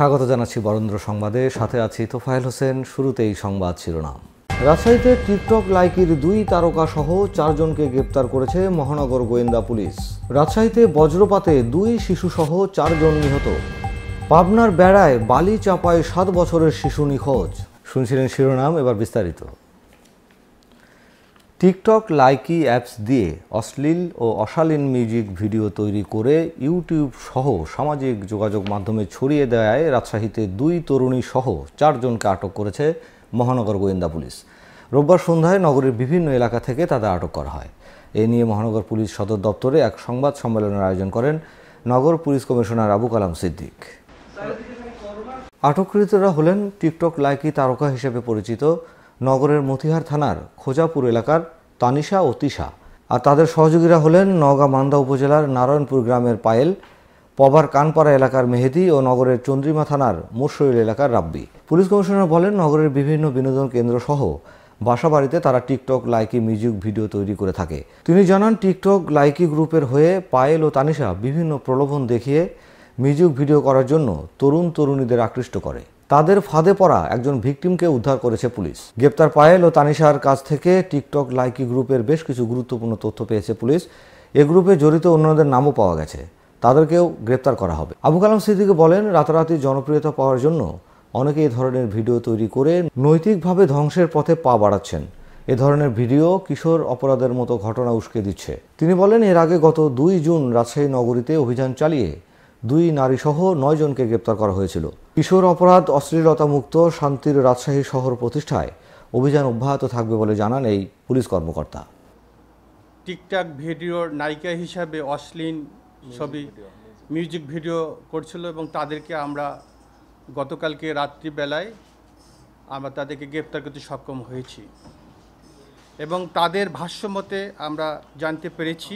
স্বাগত জানাচ্ছি বরেন্দ্র সংবাদে সাথে আছি তোফায়েল হোসেন শুরুতেই সংবাদ শিরোনাম রাজশাহীতে টিকটক লাইকির দুই তারকা সহ চারজনকে গ্রেপ্তার করেছে মহানগর গোয়েন্দা পুলিশ রাজশাহীতে বজ্রপাতে দুই শিশুসহ চারজন নিহত পাবনার বেড়ায় বালি চাপায় সাত বছরের শিশু নিখোঁজ শুনছিলেন শিরোনাম এবার বিস্তারিত টিকটক লাইকি অ্যাপস দিয়ে অশ্লীল ও অশালীন মিউজিক ভিডিও তৈরি করে ইউটিউব সহ সামাজিক যোগাযোগ মাধ্যমে ছড়িয়ে দেওয়ায় রাজশাহীতে দুই তরুণী সহ চারজনকে আটক করেছে মহানগর গোয়েন্দা পুলিশ রোববার সন্ধ্যায় নগরের বিভিন্ন এলাকা থেকে তাদের আটক করা হয় এ নিয়ে মহানগর পুলিশ সদর দপ্তরে এক সংবাদ সম্মেলনের আয়োজন করেন নগর পুলিশ কমিশনার আবু কালাম সিদ্দিক আটককৃতরা হলেন টিকটক লাইকি তারকা হিসেবে পরিচিত নগরের মতিহার থানার খোজাপুর এলাকার তানিশা ও তিশা আর তাদের সহযোগীরা হলেন নওগাঁ মান্দা উপজেলার নারায়ণপুর গ্রামের পায়েল পবার কানপাড়া এলাকার মেহেদি ও নগরের চন্দ্রিমা থানার মুরশৈল এলাকার রাব্বি পুলিশ কমিশনার বলেন নগরের বিভিন্ন বিনোদন কেন্দ্র সহ বাসা বাড়িতে তারা টিকটক লাইকি মিউজিক ভিডিও তৈরি করে থাকে তিনি জানান টিকটক লাইকি গ্রুপের হয়ে পায়েল ও তানিশা বিভিন্ন প্রলোভন দেখিয়ে মিউজিক ভিডিও করার জন্য তরুণ তরুণীদের আকৃষ্ট করে তাদের ফাঁদে পড়া একজন ভিকটিমকে উদ্ধার করেছে পুলিশ গ্রেপ্তার পায়েল ও তানিশার কাছ থেকে টিকটক লাইকি গ্রুপের বেশ কিছু গুরুত্বপূর্ণ তথ্য পেয়েছে পুলিশ এ গ্রুপে জড়িত অন্যদের নামও পাওয়া গেছে তাদেরকেও গ্রেপ্তার করা হবে আবু কালাম সিদ্দিকে বলেন রাতারাতি জনপ্রিয়তা পাওয়ার জন্য অনেকে এই ধরনের ভিডিও তৈরি করে নৈতিকভাবে ধ্বংসের পথে পা বাড়াচ্ছেন এ ধরনের ভিডিও কিশোর অপরাধের মতো ঘটনা উস্কে দিচ্ছে তিনি বলেন এর আগে গত দুই জুন রাজশাহী নগরীতে অভিযান চালিয়ে দুই নারীসহ নয়জনকে গ্রেপ্তার করা হয়েছিল কিশোর অপরাধ অশ্লীলতা মুক্ত শান্তির রাজশাহী শহর প্রতিষ্ঠায় অভিযান অব্যাহত থাকবে বলে জানান এই পুলিশ কর্মকর্তা টিকটাক ভিডিওর নায়িকা হিসাবে অশ্লীল ছবি মিউজিক ভিডিও করছিল এবং তাদেরকে আমরা গতকালকে রাত্রিবেলায় আমরা তাদেরকে গ্রেপ্তার করতে সক্ষম হয়েছি এবং তাদের ভাষ্যমতে আমরা জানতে পেরেছি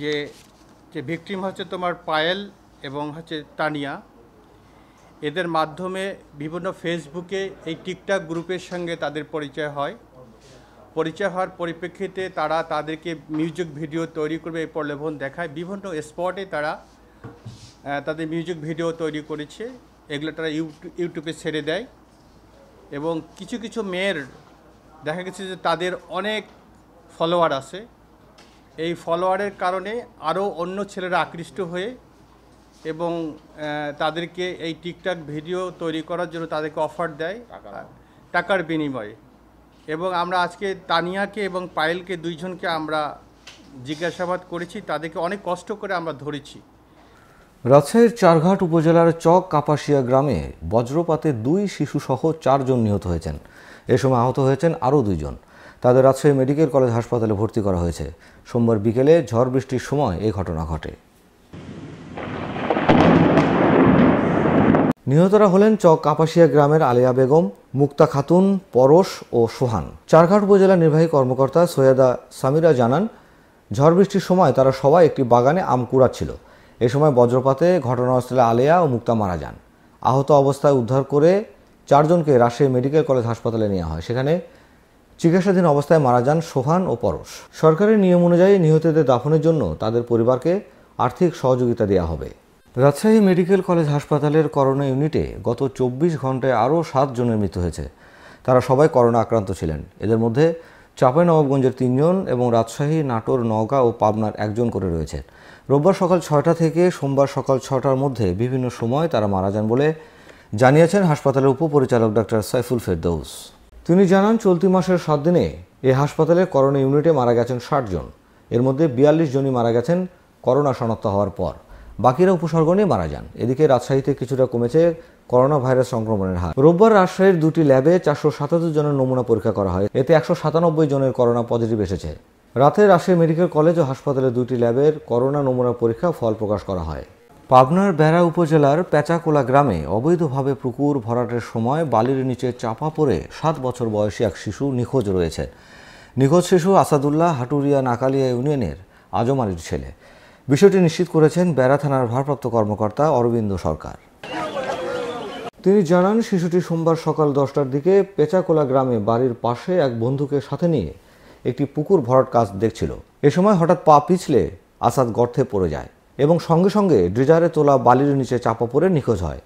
যে যে ভিকটিম হচ্ছে তোমার পায়েল এবং হচ্ছে তানিয়া এদের মাধ্যমে বিভিন্ন ফেসবুকে এই টিকটক গ্রুপের সঙ্গে তাদের পরিচয় হয় পরিচয় হওয়ার পরিপ্রেক্ষিতে তারা তাদেরকে মিউজিক ভিডিও তৈরি করবে এই প্রলোভন দেখায় বিভিন্ন স্পটে তারা তাদের মিউজিক ভিডিও তৈরি করেছে এগুলো তারা ইউটিউবে ছেড়ে দেয় এবং কিছু কিছু মেয়ের দেখা গেছে যে তাদের অনেক ফলোয়ার আছে এই ফলোয়ারের কারণে আরও অন্য ছেলেরা আকৃষ্ট হয়ে এবং তাদেরকে এই টিকটাক ভিডিও তৈরি করার জন্য তাদেরকে অফার দেয় টাকার বিনিময়ে এবং আমরা আজকে তানিয়াকে এবং পায়েলকে দুইজনকে আমরা জিজ্ঞাসাবাদ করেছি তাদেরকে অনেক কষ্ট করে আমরা ধরেছি রাজশাহীর চারঘাট উপজেলার চক কাপাসিয়া গ্রামে বজ্রপাতে দুই শিশুসহ চারজন নিহত হয়েছেন এ সময় আহত হয়েছেন আরও দুইজন তাদের রাজশাহী মেডিকেল কলেজ হাসপাতালে ভর্তি করা হয়েছে সোমবার বিকেলে ঝড় বৃষ্টির সময় এই ঘটনা ঘটে নিহতরা হলেন চক কাপাসিয়া গ্রামের আলিয়া বেগম মুক্তা খাতুন পরশ ও সোহান চারঘাট উপজেলা নির্বাহী কর্মকর্তা সৈয়দা সামিরা জানান ঝড় বৃষ্টির সময় তারা সবাই একটি বাগানে আম কুড়াচ্ছিল এ সময় বজ্রপাতে ঘটনাস্থলে আলেয়া ও মুক্তা মারা যান আহত অবস্থায় উদ্ধার করে চারজনকে রাজশাহী মেডিকেল কলেজ হাসপাতালে নেওয়া হয় সেখানে চিকিৎসাধীন অবস্থায় মারা যান সোহান ও পরশ সরকারের নিয়ম অনুযায়ী নিহতদের দাফনের জন্য তাদের পরিবারকে আর্থিক সহযোগিতা দেওয়া হবে রাজশাহী মেডিকেল কলেজ হাসপাতালের করোনা ইউনিটে গত চব্বিশ ঘন্টায় আরও সাতজনের মৃত্যু হয়েছে তারা সবাই করোনা আক্রান্ত ছিলেন এদের মধ্যে নবাবগঞ্জের তিনজন এবং রাজশাহী নাটোর নওগাঁ ও পাবনার একজন করে রয়েছে রোববার সকাল ছয়টা থেকে সোমবার সকাল ছটার মধ্যে বিভিন্ন সময় তারা মারা যান বলে জানিয়েছেন হাসপাতালের উপপরিচালক ডক্টর সাইফুল ফেরদৌস তিনি জানান চলতি মাসের সাত দিনে এ হাসপাতালে করোনা ইউনিটে মারা গেছেন ষাট জন এর মধ্যে বিয়াল্লিশ জনই মারা গেছেন করোনা শনাক্ত হওয়ার পর বাকিরা উপসর্গ নিয়ে মারা যান এদিকে রাজশাহীতে কিছুটা কমেছে করোনা ভাইরাস সংক্রমণের হার রোববার রাজশাহীর দুটি ল্যাবে চারশো সাতাত্তর জনের নমুনা পরীক্ষা করা হয় এতে একশো সাতানব্বই জনের করোনা পজিটিভ এসেছে রাতে রাজশাহী মেডিকেল কলেজ ও হাসপাতালে দুটি ল্যাবের করোনা নমুনা পরীক্ষা ফল প্রকাশ করা হয় পাবনার বেড়া উপজেলার পেঁচাকোলা গ্রামে অবৈধভাবে পুকুর ভরাটের সময় বালির নিচে চাপা পড়ে সাত বছর বয়সী এক শিশু নিখোঁজ রয়েছে নিখোঁজ শিশু আসাদুল্লাহ হাটুরিয়া নাকালিয়া ইউনিয়নের আজমালির ছেলে বিষয়টি নিশ্চিত করেছেন বেড়া থানার ভারপ্রাপ্ত কর্মকর্তা অরবিন্দ সরকার তিনি জানান শিশুটি সোমবার সকাল দশটার দিকে পেঁচাকোলা গ্রামে বাড়ির পাশে এক বন্ধুকে সাথে নিয়ে একটি পুকুর ভরাট কাজ দেখছিল এ সময় হঠাৎ পা পিছলে আসাদ গর্তে পড়ে যায় এবং সঙ্গে সঙ্গে ড্রেজারে তোলা বালির নিচে চাপা পড়ে নিখোঁজ হয়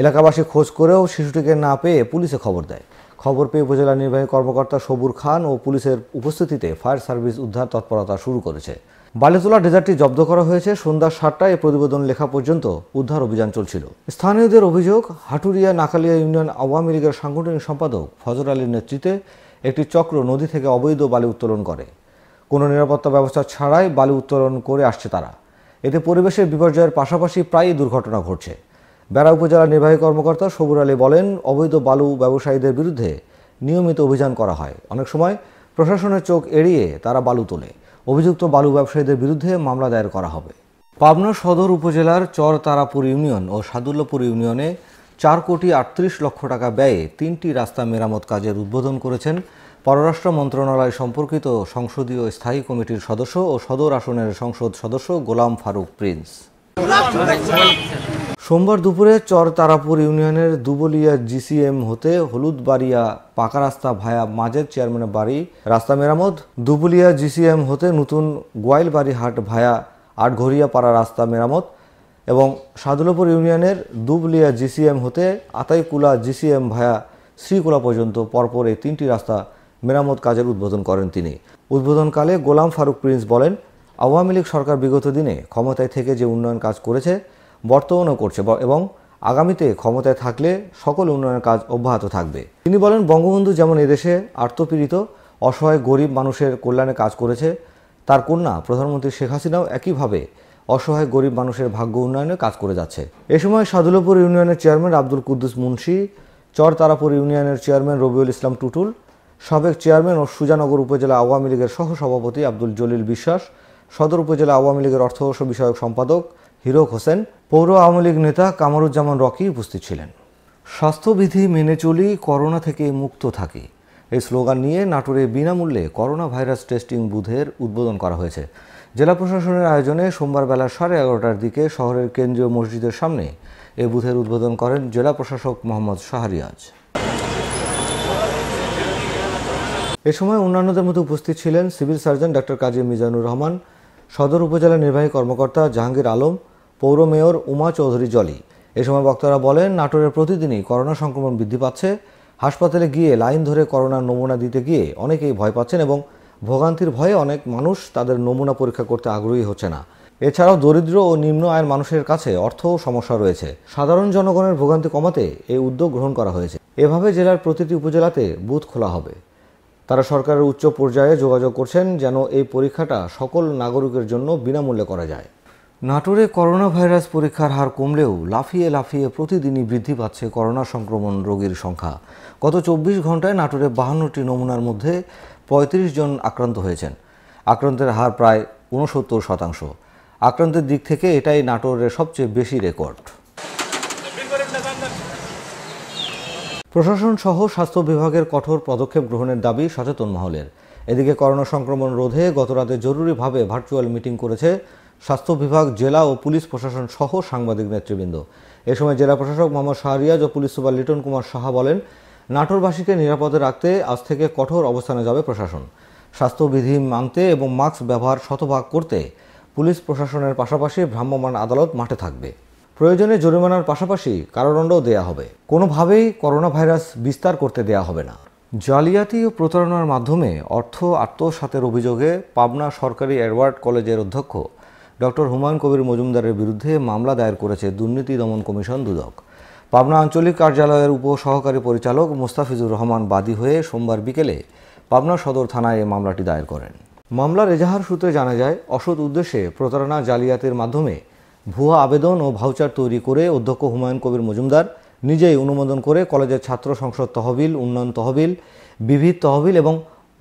এলাকাবাসী খোঁজ করেও শিশুটিকে না পেয়ে পুলিশে খবর দেয় খবর পেয়ে উপজেলা নির্বাহী কর্মকর্তা সবুর খান ও পুলিশের উপস্থিতিতে ফায়ার সার্ভিস উদ্ধার তৎপরতা শুরু করেছে বালিতোলা ডেজার্টটি জব্দ করা হয়েছে সন্ধ্যা সাতটায় প্রতিবেদন লেখা পর্যন্ত উদ্ধার অভিযান চলছিল স্থানীয়দের অভিযোগ হাটুরিয়া নাকালিয়া ইউনিয়ন আওয়ামী লীগের সাংগঠনিক সম্পাদক ফজর আলীর নেতৃত্বে একটি চক্র নদী থেকে অবৈধ বালি উত্তোলন করে কোনো নিরাপত্তা ব্যবস্থা ছাড়াই বালি উত্তোলন করে আসছে তারা এতে পরিবেশের বিপর্যয়ের পাশাপাশি প্রায়ই দুর্ঘটনা ঘটছে বেড়া উপজেলা নির্বাহী কর্মকর্তা সবুর আলী বলেন অবৈধ বালু ব্যবসায়ীদের বিরুদ্ধে নিয়মিত অভিযান করা হয় অনেক সময় প্রশাসনের চোখ এড়িয়ে তারা বালু তোলে অভিযুক্ত বালু ব্যবসায়ীদের বিরুদ্ধে মামলা দায়ের করা হবে পাবনা সদর উপজেলার চর তারাপুর ইউনিয়ন ও সাদুল্লাপুর ইউনিয়নে চার কোটি আটত্রিশ লক্ষ টাকা ব্যয়ে তিনটি রাস্তা মেরামত কাজের উদ্বোধন করেছেন পররাষ্ট্র মন্ত্রণালয় সম্পর্কিত সংসদীয় স্থায়ী কমিটির সদস্য ও সদর আসনের সংসদ সদস্য গোলাম ফারুক প্রিন্স সোমবার দুপুরে চর তারাপুর ইউনিয়নের দুবলিয়া জিসিএম হতে হলুদবাড়িয়া পাকা রাস্তা ভায়া মাজেদ চেয়ারম্যানের বাড়ি রাস্তা মেরামত দুবলিয়া জিসিএম হতে নতুন গোয়াইলবাড়ি হাট ভায়া আটঘরিয়া পাড়া রাস্তা মেরামত এবং সাদুলপুর ইউনিয়নের দুবলিয়া জিসিএম হতে আতাইকুলা জিসিএম ভায়া শ্রীকুলা পর্যন্ত পরপর এই তিনটি রাস্তা মেরামত কাজের উদ্বোধন করেন তিনি উদ্বোধনকালে গোলাম ফারুক প্রিন্স বলেন আওয়ামী লীগ সরকার বিগত দিনে ক্ষমতায় থেকে যে উন্নয়ন কাজ করেছে বর্তমানও করছে এবং আগামীতে ক্ষমতায় থাকলে সকল উন্নয়নের কাজ অব্যাহত থাকবে তিনি বলেন বঙ্গবন্ধু যেমন এদেশে আর্তপীড়িত অসহায় গরিব মানুষের কল্যাণে কাজ করেছে তার কন্যা প্রধানমন্ত্রী শেখ হাসিনাও একইভাবে অসহায় গরিব মানুষের ভাগ্য উন্নয়নে কাজ করে যাচ্ছে এ সময় সাদুলপুর ইউনিয়নের চেয়ারম্যান আব্দুল কুদ্দুস মুন্সি চরতারাপুর ইউনিয়নের চেয়ারম্যান রবিউল ইসলাম টুটুল সাবেক চেয়ারম্যান ও সুজানগর উপজেলা আওয়ামী লীগের সহসভাপতি আব্দুল জলিল বিশ্বাস সদর উপজেলা আওয়ামী লীগের অর্থ বিষয়ক সম্পাদক হিরক হোসেন পৌর আওয়ামী লীগ নেতা কামরুজ্জামান রকি উপস্থিত ছিলেন স্বাস্থ্যবিধি মেনে চলি করোনা থেকে মুক্ত থাকি এই স্লোগান নিয়ে নাটোরে বিনামূল্যে করোনা ভাইরাস টেস্টিং বুথের উদ্বোধন করা হয়েছে জেলা প্রশাসনের আয়োজনে সোমবার বেলা সাড়ে এগারোটার দিকে শহরের কেন্দ্রীয় মসজিদের সামনে এ বুথের উদ্বোধন করেন জেলা প্রশাসক মোহাম্মদ শাহরিয়াজ এ সময় অন্যান্যদের মধ্যে উপস্থিত ছিলেন civil surgeon doctor Kazi Mizanur Rahman সদর উপজেলা নির্বাহী কর্মকর্তা জাহাঙ্গীর আলম পৌর মেয়র উমা চৌধুরী জলি এ সময় বক্তারা বলেন নাটোরের প্রতিদিনই করোনা সংক্রমণ বৃদ্ধি পাচ্ছে হাসপাতালে গিয়ে লাইন ধরে করোনার নমুনা দিতে গিয়ে অনেকেই ভয় পাচ্ছেন এবং ভোগান্তির ভয়ে অনেক মানুষ তাদের নমুনা পরীক্ষা করতে আগ্রহী হচ্ছে না এছাড়াও দরিদ্র ও নিম্ন আয়ের মানুষের কাছে অর্থ সমস্যা রয়েছে সাধারণ জনগণের ভোগান্তি কমাতে এই উদ্যোগ গ্রহণ করা হয়েছে এভাবে জেলার প্রতিটি উপজেলাতে বুথ খোলা হবে তারা সরকারের উচ্চ পর্যায়ে যোগাযোগ করছেন যেন এই পরীক্ষাটা সকল নাগরিকের জন্য বিনামূল্যে করা যায় নাটোরে করোনা ভাইরাস পরীক্ষার হার কমলেও লাফিয়ে লাফিয়ে প্রতিদিনই বৃদ্ধি পাচ্ছে করোনা সংক্রমণ রোগীর সংখ্যা গত চব্বিশ ঘন্টায় নাটোরে বাহান্নটি নমুনার মধ্যে ৩৫ জন আক্রান্ত হয়েছেন আক্রান্তের হার প্রায় ঊনসত্তর শতাংশ আক্রান্তের দিক থেকে এটাই নাটোরের সবচেয়ে বেশি রেকর্ড প্রশাসন সহ স্বাস্থ্য বিভাগের কঠোর পদক্ষেপ গ্রহণের দাবি সচেতন মহলের এদিকে করোনা সংক্রমণ রোধে গতরাতে জরুরিভাবে ভার্চুয়াল মিটিং করেছে স্বাস্থ্য বিভাগ জেলা ও পুলিশ প্রশাসন সহ সাংবাদিক নেতৃবৃন্দ এ সময় জেলা প্রশাসক মোহাম্মদ শাহরিয়াজ ও পুলিশ সুপার লিটন কুমার সাহা বলেন নাটোরবাসীকে নিরাপদে রাখতে আজ থেকে কঠোর অবস্থানে যাবে প্রশাসন স্বাস্থ্যবিধি মানতে এবং মাস্ক ব্যবহার শতভাগ করতে পুলিশ প্রশাসনের পাশাপাশি ভ্রাম্যমাণ আদালত মাঠে থাকবে প্রয়োজনে জরিমানার পাশাপাশি কারাদণ্ডও দেয়া হবে কোনোভাবেই করোনা ভাইরাস বিস্তার করতে দেয়া হবে না জালিয়াতি ও প্রতারণার মাধ্যমে অর্থ আত্মসাতের অভিযোগে পাবনা সরকারি অ্যাডওয়ার্ড কলেজের অধ্যক্ষ ডক্টর হুমায়ুন কবির মজুমদারের বিরুদ্ধে মামলা দায়ের করেছে দুর্নীতি দমন কমিশন দুদক পাবনা আঞ্চলিক কার্যালয়ের উপসহকারী পরিচালক মোস্তাফিজুর রহমান বাদী হয়ে সোমবার বিকেলে পাবনা সদর থানায় এ মামলাটি দায়ের করেন মামলার এজাহার সূত্রে জানা যায় অসৎ উদ্দেশ্যে প্রতারণা জালিয়াতির মাধ্যমে ভুয়া আবেদন ও ভাউচার তৈরি করে অধ্যক্ষ হুমায়ুন কবির মজুমদার নিজেই অনুমোদন করে কলেজের ছাত্র সংসদ তহবিল উন্নয়ন তহবিল বিভিদ তহবিল এবং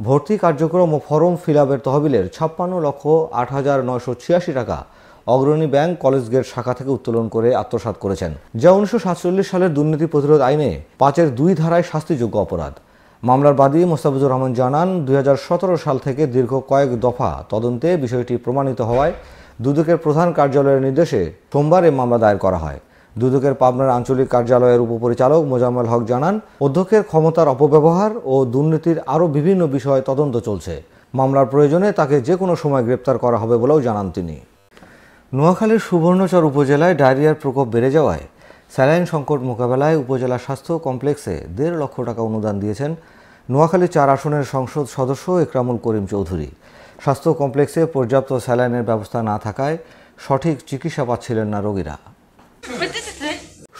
ভর্তি কার্যক্রম ও ফরম ফিল আপের তহবিলের ছাপ্পান্ন লক্ষ আট হাজার নয়শো ছিয়াশি টাকা অগ্রণী ব্যাংক কলেজ গেট শাখা থেকে উত্তোলন করে আত্মসাত করেছেন যা উনিশশো সাতচল্লিশ সালের দুর্নীতি প্রতিরোধ আইনে পাঁচের দুই ধারায় শাস্তিযোগ্য অপরাধ মামলার বাদী মোস্তাফিজুর রহমান জানান দুই সাল থেকে দীর্ঘ কয়েক দফা তদন্তে বিষয়টি প্রমাণিত হওয়ায় দুদকের প্রধান কার্যালয়ের নির্দেশে সোমবার এই মামলা দায়ের করা হয় দুদকের পাবনার আঞ্চলিক কার্যালয়ের উপপরিচালক মোজাম্মেল হক জানান অধ্যক্ষের ক্ষমতার অপব্যবহার ও দুর্নীতির আরও বিভিন্ন বিষয়ে তদন্ত চলছে মামলার প্রয়োজনে তাকে যে কোনো সময় গ্রেপ্তার করা হবে বলেও জানান তিনি নোয়াখালীর সুবর্ণচর উপজেলায় ডায়রিয়ার প্রকোপ বেড়ে যাওয়ায় স্যালাইন সংকট মোকাবেলায় উপজেলা স্বাস্থ্য কমপ্লেক্সে দেড় লক্ষ টাকা অনুদান দিয়েছেন নোয়াখালী চার আসনের সংসদ সদস্য একরামুল করিম চৌধুরী স্বাস্থ্য কমপ্লেক্সে পর্যাপ্ত স্যালাইনের ব্যবস্থা না থাকায় সঠিক চিকিৎসা পাচ্ছিলেন না রোগীরা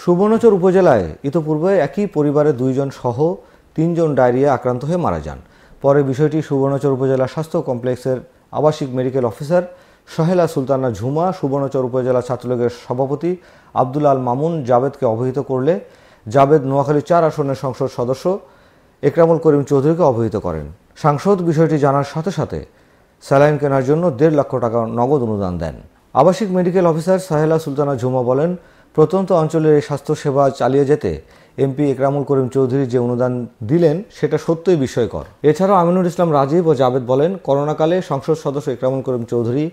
সুবর্ণচর উপজেলায় ইতোপূর্বে একই পরিবারের দুইজন সহ তিনজন ডায়রিয়া আক্রান্ত হয়ে মারা যান পরে বিষয়টি সুবর্ণচর উপজেলা স্বাস্থ্য কমপ্লেক্সের আবাসিক মেডিকেল অফিসার সহেলা সুলতানা ঝুমা সুবর্ণচর উপজেলা ছাত্রলীগের সভাপতি আব্দুল আল মামুন জাবেদকে অবহিত করলে জাবেদ নোয়াখালী চার আসনের সংসদ সদস্য একরামুল করিম চৌধুরীকে অবহিত করেন সাংসদ বিষয়টি জানার সাথে সাথে স্যালাইন কেনার জন্য দেড় লক্ষ টাকা নগদ অনুদান দেন আবাসিক মেডিকেল অফিসার সাহেলা সুলতানা ঝুমা বলেন প্রত্যন্ত অঞ্চলের এই স্বাস্থ্যসেবা চালিয়ে যেতে এমপি একরামুল করিম চৌধুরী যে অনুদান দিলেন সেটা সত্যই বিষয়কর এছাড়াও আমিনুল ইসলাম রাজীব ও জাবেদ বলেন করোনাকালে সংসদ সদস্য একরামুল করিম চৌধুরী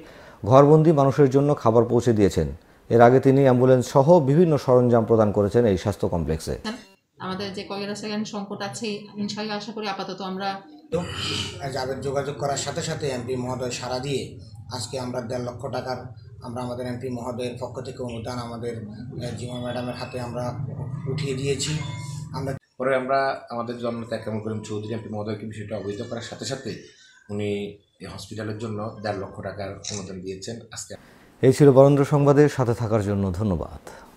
ঘরবন্দি মানুষের জন্য খাবার পৌঁছে দিয়েছেন এর আগে তিনি অ্যাম্বুলেন্স সহ বিভিন্ন সরঞ্জাম প্রদান করেছেন এই স্বাস্থ্য কমপ্লেক্সে আমাদের যে কয়েক সেকেন্ড সংকট আছে ইনশাল্লাহ আশা করি আপাতত আমরা তো যাদের যোগাযোগ করার সাথে সাথে এমপি মহোদয় সারা দিয়ে আজকে আমরা দেড় লক্ষ টাকার আমরা আমাদের এমপি মহোদয়ের পক্ষ থেকে অনুদান আমাদের জিমা ম্যাডামের হাতে আমরা উঠিয়ে দিয়েছি আমরা পরে আমরা আমাদের ত্যাগ কেমন করিম চৌধুরী এমপি মহোদয়কে বিষয়টা অবহিত করার সাথে সাথে উনি এই হসপিটালের জন্য দেড় লক্ষ টাকার অনুদান দিয়েছেন আজকে এই ছিল বরেন্দ্র সংবাদের সাথে থাকার জন্য ধন্যবাদ